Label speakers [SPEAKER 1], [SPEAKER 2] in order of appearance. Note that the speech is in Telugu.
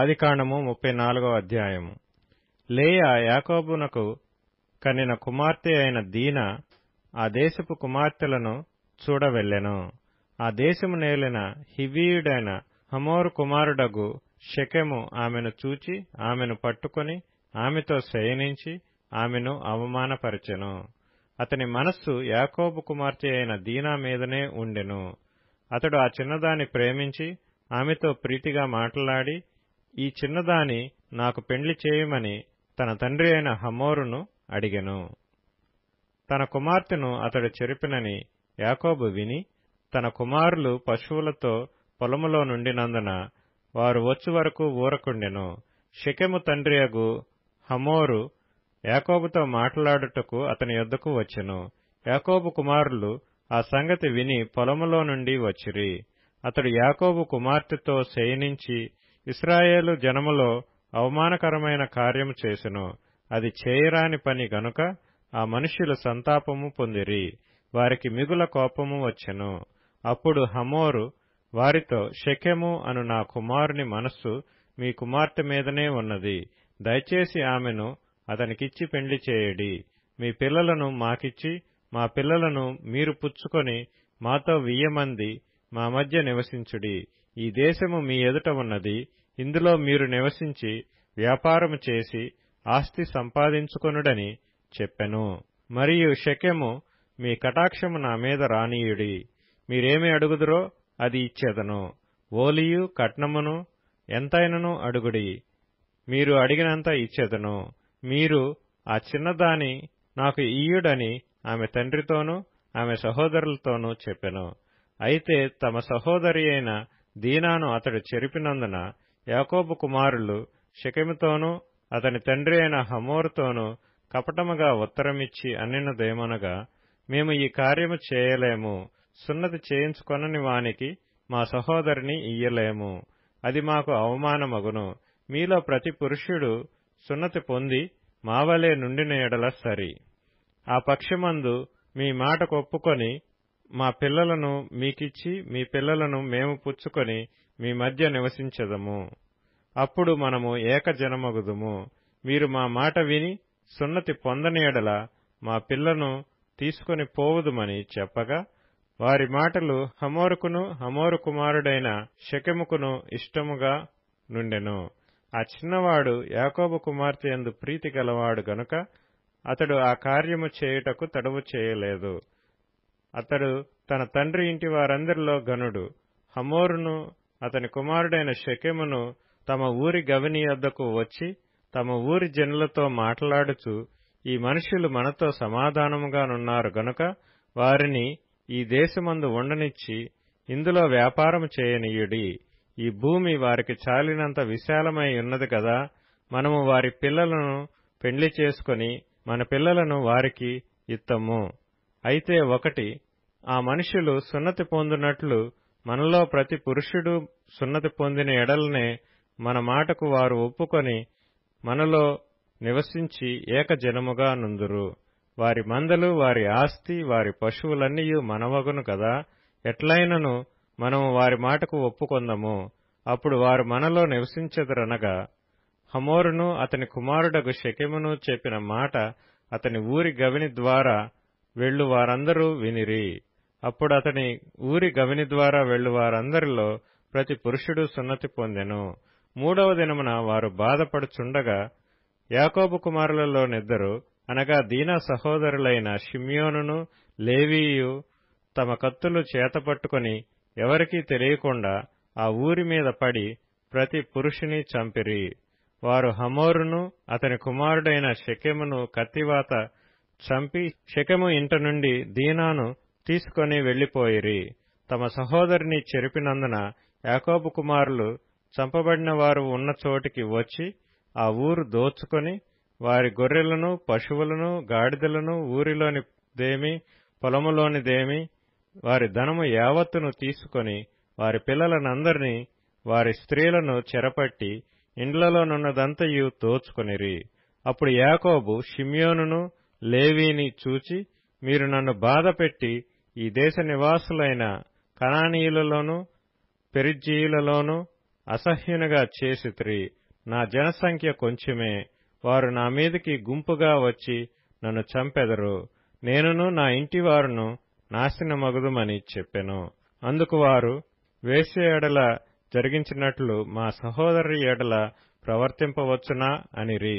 [SPEAKER 1] ఆదికాండము ముప్పై నాలుగో అధ్యాయము లేయ యాకోబునకు కనిన కుమార్తె అయిన దీన ఆ దేశపు కుమార్తెలను చూడవెళ్ళెను ఆ దేశము నేలిన హివీయుడైన హమోరు కుమారుడగు షకెము ఆమెను చూచి ఆమెను పట్టుకొని ఆమెతో శయనించి ఆమెను అవమానపరచెను అతని మనస్సు యాకోబు కుమార్తె అయిన దీనా మీదనే ఉండెను అతడు ఆ చిన్నదాన్ని ప్రేమించి ఆమెతో ప్రీతిగా మాట్లాడి ఈ చిన్నదాని నాకు పెండ్లి చేయమని తన తండ్రి అయిన హమోరును అడిగెను తన కుమార్తెను అతడు చెరిపినని యాకోబు విని తన కుమారులు పశువులతో పొలములో నుండినందున వారు వచ్చు వరకు ఊరకుండెను షికెము తండ్రియగు హమోరు యాకోబుతో మాట్లాడుటకు అతని యొద్దకు వచ్చెను యాకోబు కుమారులు ఆ సంగతి విని పొలములో నుండి వచ్చిరి అతడు యాకోబు కుమార్తెతో శయనించి ఇస్రాయేలు జనములో అవమానకరమైన కార్యము చేసెను అది చేయరాని పని గనుక ఆ మనుష్యులు సంతాపము పొందిరి వారికి మిగుల కోపము వచ్చెను అప్పుడు హమోరు వారితో శకెము అను నా కుమారుని మనస్సు మీ కుమార్తె మీదనే ఉన్నది దయచేసి ఆమెను అతనికిచ్చి పెండ్లి చేయడి మీ పిల్లలను మాకిచ్చి మా పిల్లలను మీరు పుచ్చుకొని మాతో వియ్యమంది మా మధ్య నివసించుడి ఈ దేశము మీ ఎదుట ఉన్నది ఇందులో మీరు నివసించి వ్యాపారము చేసి ఆస్తి సంపాదించుకొనుడని చెప్పెను మరియు శకెము మీ కటాక్షము నా మీద రానీయుడి మీరేమి అడుగుదురో అది ఇచ్చేదను ఓలియు కట్నమును ఎంతైనను అడుగుడి మీరు అడిగినంత ఇచ్చేదను మీరు ఆ చిన్నదాని నాకు ఈయుడని ఆమె తండ్రితోనూ ఆమె సహోదరులతోనూ చెప్పెను అయితే తమ సహోదరి అయిన దీనాను అతడు చెరిపినందున యాకోబు కుమారులు షకెముతోనూ అతని తండ్రి అయిన హమోరుతోనూ కపటముగా ఉత్తరమిచ్చి అన్నినదేమనగా మేము ఈ కార్యము చేయలేము సున్నతి చేయించుకొనని వానికి మా సహోదరిని ఇయ్యలేము అది మాకు అవమానమగును మీలో ప్రతి పురుషుడు సున్నతి పొంది మావలే నుండిన ఎడల సరి ఆ పక్షమందు మీ మాట ఒప్పుకొని మా పిల్లలను మీకిచ్చి మీ పిల్లలను మేము పుచ్చుకొని మీ మధ్య నివసించదము అప్పుడు మనము ఏకజనమగుదుము మీరు మా మాట విని సున్నతి పొందని మా పిల్లను తీసుకొని పోవుదుమని చెప్పగా వారి మాటలు హమోరుకును హమోరు కుమారుడైన శకెముకును ఇష్టముగా నుండెను ఆ చిన్నవాడు యాకోబు కుమార్తె ఎందు ప్రీతి గలవాడు గనుక అతడు ఆ కార్యము చేయుటకు తడువు చేయలేదు అతడు తన తండ్రి ఇంటి వారందరిలో గనుడు హమోరును అతని కుమారుడైన షెకెమును తమ ఊరి గవిని వద్దకు వచ్చి తమ ఊరి జనులతో మాట్లాడుచు ఈ మనుషులు మనతో సమాధానముగానున్నారు గనుక వారిని ఈ దేశమందు ఉండనిచ్చి ఇందులో వ్యాపారం చేయనీయుడి ఈ భూమి వారికి చాలినంత విశాలమై ఉన్నది కదా మనము వారి పిల్లలను పెండ్లి చేసుకుని మన పిల్లలను వారికి ఇత్తము అయితే ఒకటి ఆ మనుషులు సున్నతి పొందినట్లు మనలో ప్రతి పురుషుడు సున్నతి పొందిన ఎడలనే మన మాటకు వారు ఒప్పుకొని మనలో నివసించి ఏకజనముగా నుందురు వారి మందలు వారి ఆస్తి వారి పశువులన్నీ మనవగును కదా ఎట్లయినను మనము వారి మాటకు ఒప్పుకొందము అప్పుడు వారు మనలో నివసించదురనగా హమోరును అతని కుమారుడకు షెకెమును చెప్పిన మాట అతని ఊరి గవిని ద్వారా వెళ్ళు వారందరూ వినిరి అప్పుడు అతని ఊరి గవిని ద్వారా వెళ్లు వారందరిలో ప్రతి పురుషుడు సున్నతి పొందెను మూడవ దినమున వారు బాధపడుచుండగా యాకోబు కుమారులలోనిద్దరు అనగా దీన సహోదరులైన షిమ్యోనును లేవీయు తమ కత్తులు చేతపట్టుకుని ఎవరికీ తెలియకుండా ఆ ఊరి మీద పడి ప్రతి పురుషుని చంపిరి వారు హమోరును అతని కుమారుడైన షెకెమును కత్తివాత చంపి శకము ఇంట నుండి దీనాను తీసుకొని వెళ్లిపోయిరి తమ సహోదరిని చెరిపినందున యాకోబు కుమారులు చంపబడిన వారు ఉన్న చోటికి వచ్చి ఆ ఊరు దోచుకొని వారి గొర్రెలను పశువులను గాడిదలను ఊరిలోనిదేమి పొలములోనిదేమి వారి ధనము యావత్తును తీసుకొని వారి పిల్లలనందరినీ వారి స్త్రీలను చెరపట్టి ఇండ్లలోనున్నదంతయు దోచుకొనిరి అప్పుడు యాకోబు షిమ్యోనును లేవీని చూచి మీరు నన్ను బాధపెట్టి ఈ దేశ నివాసులైన కణానీయులలోనూ పెరిజీయులలోనూ అసహ్యునిగా చేసిత్రి నా జనసంఖ్య కొంచెమే వారు నా మీదకి గుంపుగా వచ్చి నన్ను చంపెదరు నేనును నా ఇంటి ఇంటివారును నాశనమగుదుమని చెప్పెను అందుకు వారు వేసే ఎడల జరిగించినట్లు మా సహోదరి ఎడల ప్రవర్తింపవచ్చునా అనిరి